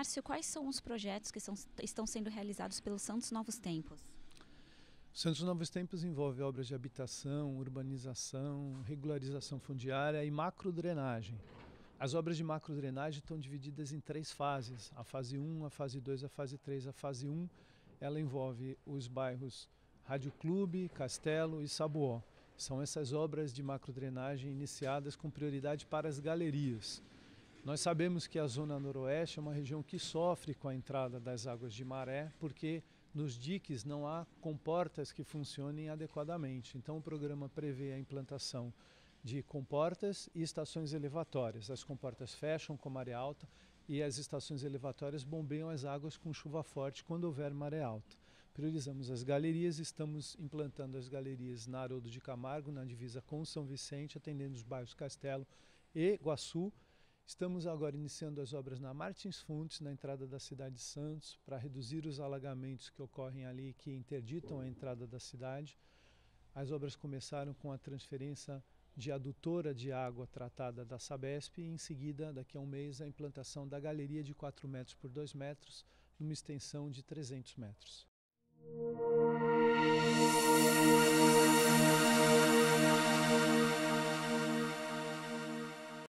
Márcio, quais são os projetos que são, estão sendo realizados pelo Santos Novos Tempos? Santos Novos Tempos envolve obras de habitação, urbanização, regularização fundiária e macrodrenagem. As obras de macrodrenagem estão divididas em três fases: a fase 1, a fase 2, a fase 3. A fase 1 ela envolve os bairros Rádio Clube, Castelo e Sabuó. São essas obras de macrodrenagem iniciadas com prioridade para as galerias. Nós sabemos que a zona noroeste é uma região que sofre com a entrada das águas de maré, porque nos diques não há comportas que funcionem adequadamente. Então o programa prevê a implantação de comportas e estações elevatórias. As comportas fecham com maré alta e as estações elevatórias bombeiam as águas com chuva forte quando houver maré alta. Priorizamos as galerias, estamos implantando as galerias na Haroldo de Camargo, na divisa com São Vicente, atendendo os bairros Castelo e Guaçu Estamos agora iniciando as obras na Martins Fontes, na entrada da cidade de Santos, para reduzir os alagamentos que ocorrem ali que interditam a entrada da cidade. As obras começaram com a transferência de adutora de água tratada da Sabesp e em seguida, daqui a um mês, a implantação da galeria de 4 metros por 2 metros, numa extensão de 300 metros.